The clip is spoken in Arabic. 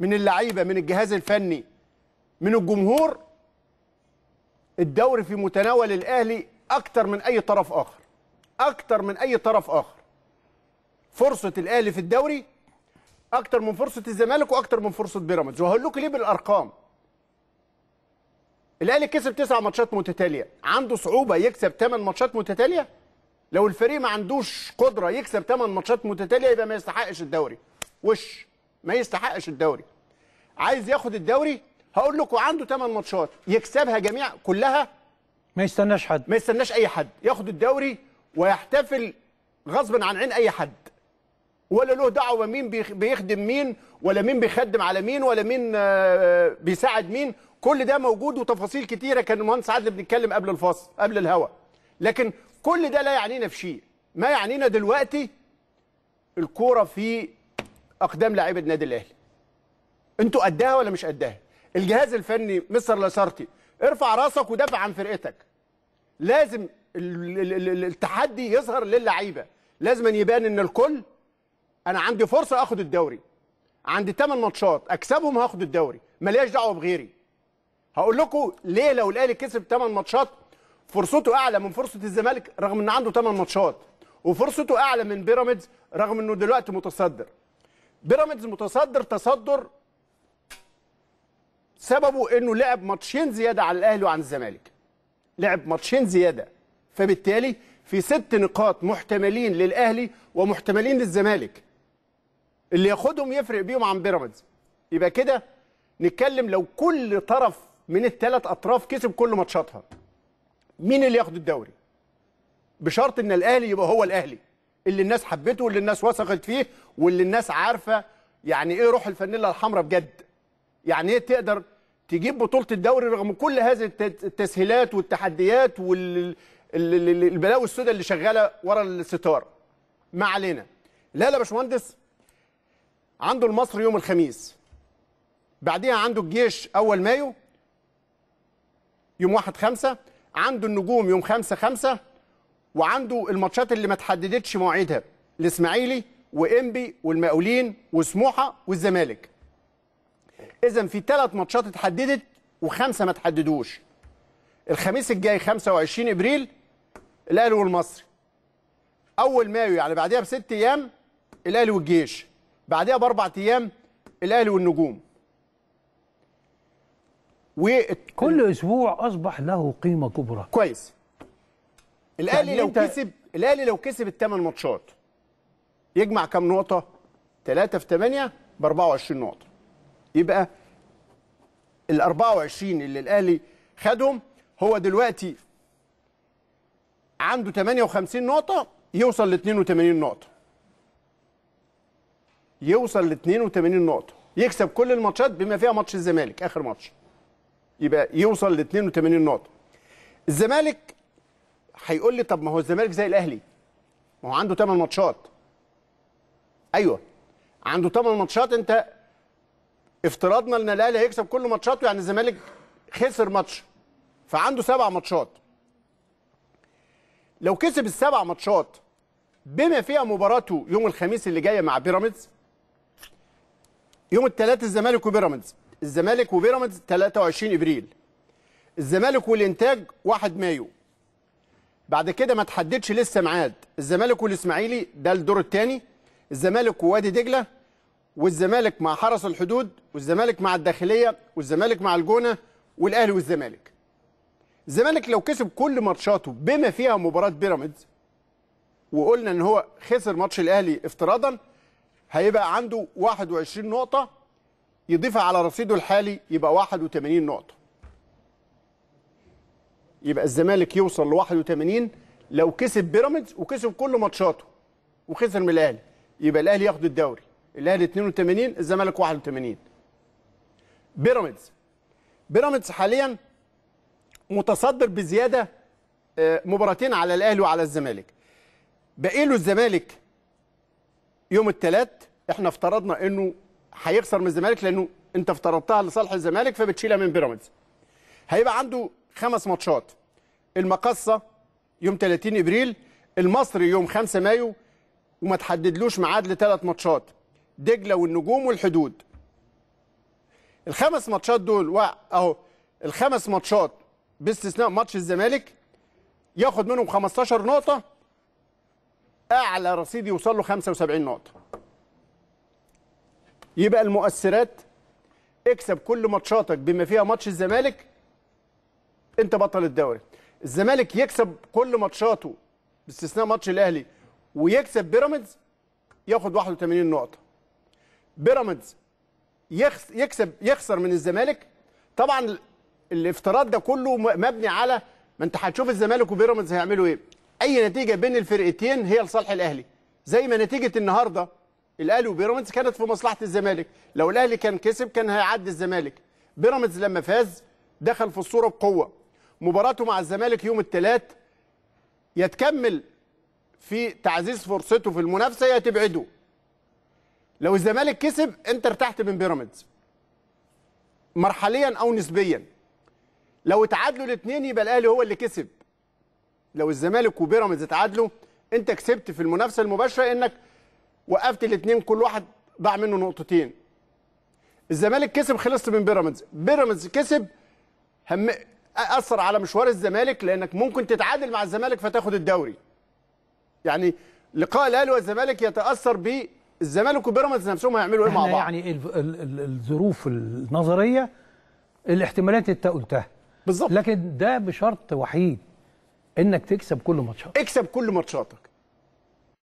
من اللعيبه من الجهاز الفني من الجمهور الدوري في متناول الاهلي اكتر من اي طرف اخر اكتر من اي طرف اخر فرصه الاهلي في الدوري اكتر من فرصه الزمالك واكتر من فرصه بيراميدز وهقول لكم ليه بالارقام الاهلي كسب تسع ماتشات متتاليه عنده صعوبه يكسب ثمان ماتشات متتاليه لو الفريق ما عندوش قدره يكسب ثمان ماتشات متتاليه يبقى ما يستحقش الدوري وش ما يستحقش الدوري عايز ياخد الدوري هقول لكم عنده 8 ماتشات يكسبها جميع كلها ما يستناش حد ما يستناش اي حد ياخد الدوري ويحتفل غصبا عن عين اي حد ولا له دعوه مين بيخدم مين ولا مين بيخدم على مين ولا مين آه، آه، بيساعد مين كل ده موجود وتفاصيل كتيره كان المهندس عادل بنتكلم قبل الفاصل قبل الهوا لكن كل ده لا يعنينا في شيء ما يعنينا دلوقتي الكوره في اقدام لاعيبه النادي الاهلي انتوا قدها ولا مش قدها الجهاز الفني مستر لاسارتي ارفع راسك ودافع عن فرقتك لازم التحدي يظهر للعيبه لازم أن يبان ان الكل انا عندي فرصه اخد الدوري عندي 8 ماتشات اكسبهم هاخد الدوري ماليش دعوه بغيري هقول لكم ليه لو الاهلي كسب 8 ماتشات فرصته اعلى من فرصه الزمالك رغم ان عنده 8 ماتشات وفرصته اعلى من بيراميدز رغم انه دلوقتي متصدر بيراميدز متصدر تصدر سببه انه لعب ماتشين زياده على الاهلي وعن الزمالك لعب ماتشين زياده فبالتالي في ست نقاط محتملين للاهلي ومحتملين للزمالك اللي ياخدهم يفرق بيهم عن بيراميدز يبقى كده نتكلم لو كل طرف من الثلاث اطراف كسب كل ماتشاتها مين اللي ياخد الدوري بشرط ان الاهلي يبقى هو الاهلي اللي الناس حبته واللي الناس وثقت فيه واللي الناس عارفه يعني ايه روح الفانيلا الحمراء بجد يعني ايه تقدر تجيب بطوله الدوري رغم كل هذه التسهيلات والتحديات والبلاوي السوداء اللي شغاله ورا الستار ما علينا لا لا باشمهندس عنده المصري يوم الخميس بعديها عنده الجيش اول مايو يوم واحد خمسة عنده النجوم يوم خمسة خمسة وعنده الماتشات اللي ما تحددتش مواعيدها الاسماعيلي وانبي والمقاولين وسموحه والزمالك اذا في ثلاث ماتشات اتحددت وخمسه ما تحددوش الخميس الجاي 25 ابريل الاهلي والمصري اول مايو يعني بعديها بست ايام الاهلي والجيش بعديها باربع ايام الاهلي والنجوم و كل اسبوع اصبح له قيمه كبرى كويس الاهلي يعني لو انت... كسب الاهلي لو كسب الثمان ماتشات يجمع كام نقطه 3 في 8 ب 24 نقطه يبقى ال 24 اللي الاهلي خدهم هو دلوقتي عنده 58 نقطه يوصل ل 82 نقطه يوصل ل 82 نقطه يكسب كل الماتشات بما فيها ماتش الزمالك اخر ماتش يبقى يوصل ل 82 نقطه الزمالك هيقول لي طب ما هو الزمالك زي الاهلي ما هو عنده 8 ماتشات ايوه عنده 8 ماتشات انت افتراضنا ان الاهلي هيكسب كل ماتشاته يعني الزمالك خسر ماتش فعنده سبع ماتشات لو كسب السبع ماتشات بما فيها مباراته يوم الخميس اللي جايه مع بيراميدز يوم الثلاث الزمالك وبيراميدز الزمالك وبيراميدز 23 ابريل الزمالك والانتاج 1 مايو بعد كده ما تحددش لسه ميعاد الزمالك والاسماعيلي ده الدور الثاني الزمالك ووادي دجله والزمالك مع حرس الحدود والزمالك مع الداخليه والزمالك مع الجونه والاهلي والزمالك الزمالك لو كسب كل ماتشاته بما فيها مباراه بيراميدز وقلنا ان هو خسر ماتش الاهلي افتراضا هيبقى عنده 21 نقطه يضيفها على رصيده الحالي يبقى 81 نقطه يبقى الزمالك يوصل ل 81 لو كسب بيراميدز وكسب كل ماتشاته وخسر من الاهلي يبقى الاهلي ياخد الدوري الاهلي 82 الزمالك 81 بيراميدز بيراميدز حاليا متصدر بزياده آه، مباراتين على الاهلي وعلى الزمالك باقي له الزمالك يوم الثلاث احنا افترضنا انه هيخسر من الزمالك لانه انت افترضتها لصالح الزمالك فبتشيلها من بيراميدز هيبقى عنده خمس ماتشات المقصه يوم 30 ابريل المصري يوم 5 مايو وما تحددلوش ميعاد لثلاث ماتشات دجله والنجوم والحدود الخمس ماتشات دول اهو الخمس ماتشات باستثناء ماتش الزمالك ياخد منهم 15 نقطه اعلى رصيد يوصل له 75 نقطه يبقى المؤثرات اكسب كل ماتشاتك بما فيها ماتش الزمالك انت بطل الدوري الزمالك يكسب كل ماتشاته باستثناء ماتش الاهلي ويكسب بيراميدز ياخد 81 نقطه بيراميدز يكسب يخسر من الزمالك طبعا الافتراض ده كله مبني على ما انت هتشوف الزمالك وبيراميدز هيعملوا ايه اي نتيجه بين الفرقتين هي لصالح الاهلي زي ما نتيجه النهارده الاهلي وبيراميدز كانت في مصلحه الزمالك لو الاهلي كان كسب كان هيعدي الزمالك بيراميدز لما فاز دخل في الصوره بقوه مباراته مع الزمالك يوم الثلاث يتكمل في تعزيز فرصته في المنافسه يا تبعده لو الزمالك كسب انت ارتحت من بيراميدز مرحليا او نسبيا لو اتعادلوا الاثنين يبقى الاهلي هو اللي كسب لو الزمالك وبيراميدز اتعادلوا انت كسبت في المنافسه المباشره انك وقفت الاثنين كل واحد ضاع منه نقطتين الزمالك كسب خلصت من بيراميدز بيراميدز كسب هم اثر على مشوار الزمالك لانك ممكن تتعادل مع الزمالك فتاخد الدوري يعني لقاء الاهلي والزمالك يتاثر ب الزمالك وبيراميدز نفسهم هيعملوا ايه مع بعض يعني الظروف النظريه الاحتمالات انت قلتها بالظبط لكن ده بشرط وحيد انك تكسب كل ماتشاتك اكسب كل ماتشاتك